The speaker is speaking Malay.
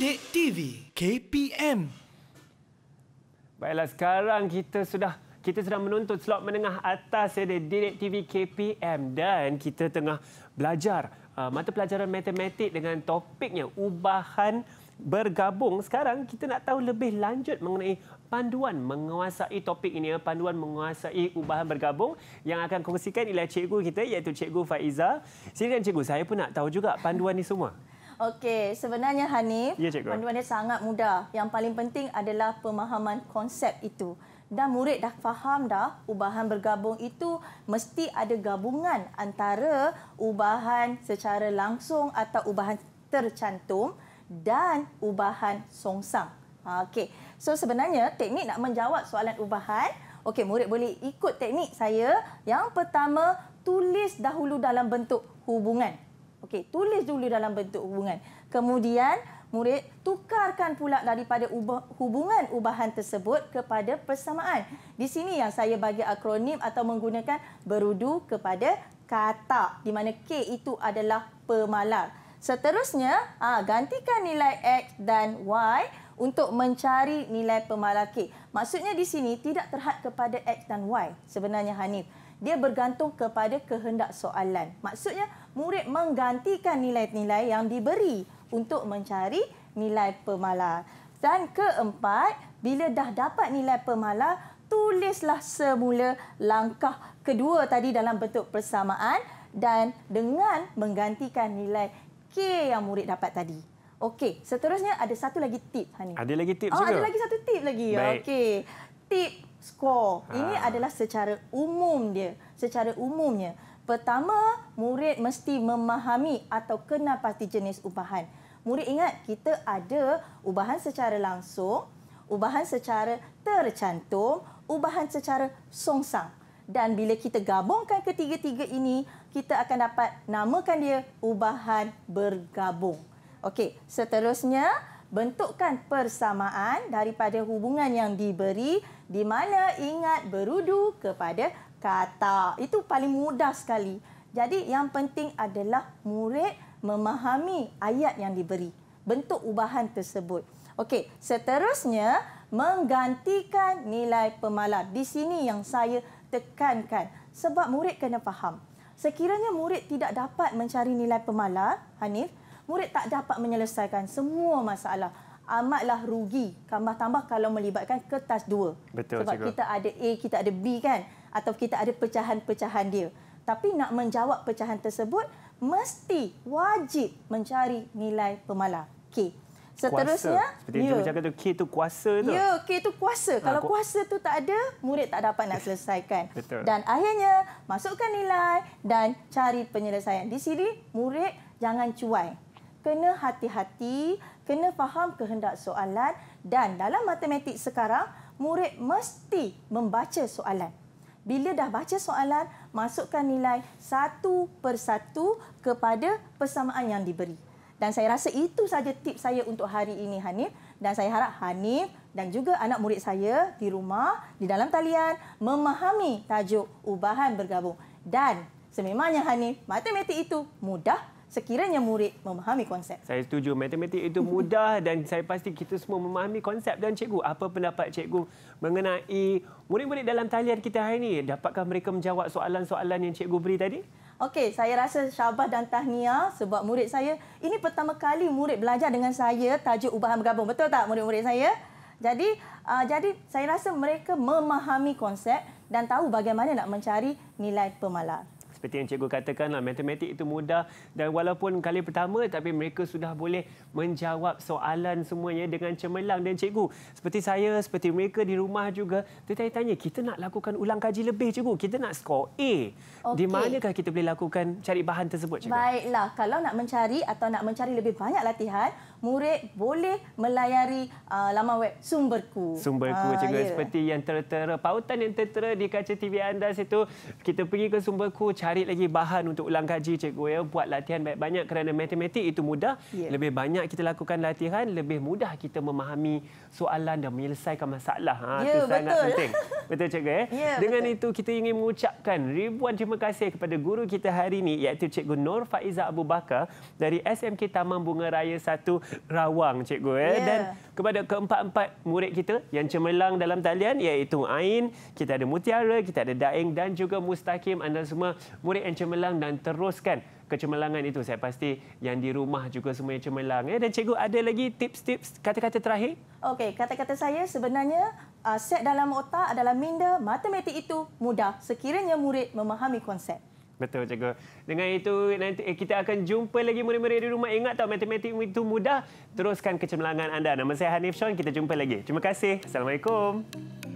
Bidik TV KPM. Baiklah sekarang kita sudah kita sudah menonton slot menengah atas ya, Direct TV KPM dan kita tengah belajar uh, mata pelajaran matematik dengan topiknya ubahan bergabung. Sekarang kita nak tahu lebih lanjut mengenai panduan menguasai topik ini, ya. panduan menguasai ubahan bergabung yang akan kongsikan ialah cikgu kita iaitu cikgu Faiza. Silakan cikgu, saya pun nak tahu juga panduan ini semua. Okey, sebenarnya Hanif, ya, panduan dia sangat mudah. Yang paling penting adalah pemahaman konsep itu. Dan murid dah faham dah ubahan bergabung itu mesti ada gabungan antara ubahan secara langsung atau ubahan tercantum dan ubahan songsang. Ha, okey. So sebenarnya teknik nak menjawab soalan ubahan, okey murid boleh ikut teknik saya. Yang pertama, tulis dahulu dalam bentuk hubungan. Okey, tulis dulu dalam bentuk hubungan. Kemudian murid tukarkan pula daripada ubah, hubungan ubahan tersebut kepada persamaan. Di sini yang saya bagi akronim atau menggunakan berudu kepada kata di mana K itu adalah pemalar. Seterusnya, ah gantikan nilai X dan Y untuk mencari nilai pemalar K. Maksudnya di sini tidak terhad kepada X dan Y sebenarnya Hanif dia bergantung kepada kehendak soalan. Maksudnya murid menggantikan nilai-nilai yang diberi untuk mencari nilai pemalar. Dan keempat, bila dah dapat nilai pemalar, tulislah semula langkah kedua tadi dalam bentuk persamaan dan dengan menggantikan nilai K yang murid dapat tadi. Okey, seterusnya ada satu lagi tip, Hani. Ada lagi tip oh, juga? Ada lagi satu tip lagi. Okey, tip skor. Ah. Ini adalah secara umum dia, secara umumnya. Pertama, murid mesti memahami atau kenal pasti jenis ubahan. Murid ingat kita ada ubahan secara langsung, ubahan secara tercantum, ubahan secara songsang. Dan bila kita gabungkan ketiga-tiga ini, kita akan dapat namakan dia ubahan bergabung. Okey, seterusnya bentukkan persamaan daripada hubungan yang diberi di mana ingat berudu kepada kata. Itu paling mudah sekali. Jadi yang penting adalah murid memahami ayat yang diberi, bentuk ubahan tersebut. Okey, seterusnya menggantikan nilai pemalas. Di sini yang saya tekankan sebab murid kena faham. Sekiranya murid tidak dapat mencari nilai pemalas, Hanif, murid tak dapat menyelesaikan semua masalah amatlah rugi tambah-tambah kalau melibatkan kertas dua. Betul, Sebab cikgu. kita ada A, kita ada B kan? Atau kita ada pecahan-pecahan dia. Tapi nak menjawab pecahan tersebut, mesti wajib mencari nilai pemalar. K. Seterusnya, kuasa. Seperti ya. cakap tu, K itu kuasa tu. Ya, K itu kuasa. Ha, kalau ku kuasa tu tak ada, murid tak dapat nak selesaikan. Betul. Dan akhirnya, masukkan nilai dan cari penyelesaian. Di sini, murid jangan cuai kena hati-hati, kena faham kehendak soalan dan dalam matematik sekarang, murid mesti membaca soalan. Bila dah baca soalan, masukkan nilai satu per satu kepada persamaan yang diberi. Dan saya rasa itu saja tip saya untuk hari ini Hanif dan saya harap Hanif dan juga anak murid saya di rumah di dalam talian memahami tajuk ubahan bergabung dan sememangnya Hanif matematik itu mudah sekiranya murid memahami konsep. Saya setuju matematik itu mudah dan saya pasti kita semua memahami konsep dan cikgu apa pendapat cikgu mengenai murid-murid dalam talian kita hari ini dapatkah mereka menjawab soalan-soalan yang cikgu beri tadi? Okey, saya rasa syabas dan tahniah sebab murid saya ini pertama kali murid belajar dengan saya tajuk ubahan bergabung. Betul tak murid-murid saya? Jadi uh, jadi saya rasa mereka memahami konsep dan tahu bagaimana nak mencari nilai pemalar seperti yang cikgu katakan lah, matematik itu mudah dan walaupun kali pertama tapi mereka sudah boleh menjawab soalan semuanya dengan cemerlang dan cikgu seperti saya seperti mereka di rumah juga tetapi tanya kita nak lakukan ulang kaji lebih cikgu kita nak skor A okay. di manakah kita boleh lakukan cari bahan tersebut cikgu Baiklah kalau nak mencari atau nak mencari lebih banyak latihan murid boleh melayari uh, laman web sumberku sumberku ha, cikgu yeah. seperti yang tertera pautan yang tertera di kaca TV anda situ kita pergi ke sumberku cari cari lagi bahan untuk ulang kaji cikgu ya buat latihan banyak-banyak kerana matematik itu mudah yeah. lebih banyak kita lakukan latihan lebih mudah kita memahami soalan dan menyelesaikan masalah ha yeah, itu sangat betul. penting betul cikgu ya yeah, ya, dengan betul. itu kita ingin mengucapkan ribuan terima kasih kepada guru kita hari ini iaitu cikgu Nur Faiza Abu Bakar dari SMK Taman Bunga Raya 1 Rawang cikgu ya yeah. dan kepada keempat-empat murid kita yang cemerlang dalam talian iaitu Ain kita ada Mutiara kita ada Daeng dan juga Mustaqim anda semua murid yang cemerlang dan teruskan kecemerlangan itu. Saya pasti yang di rumah juga semuanya cemerlang. Eh, dan cikgu ada lagi tips-tips kata-kata terakhir? Okey, kata-kata saya sebenarnya aset ah, dalam otak adalah minda matematik itu mudah sekiranya murid memahami konsep. Betul cikgu. Dengan itu nanti eh, kita akan jumpa lagi murid-murid di rumah. Ingat tahu matematik itu mudah. Teruskan kecemerlangan anda. Nama saya Hanif Shon. Kita jumpa lagi. Terima kasih. Assalamualaikum. Hmm.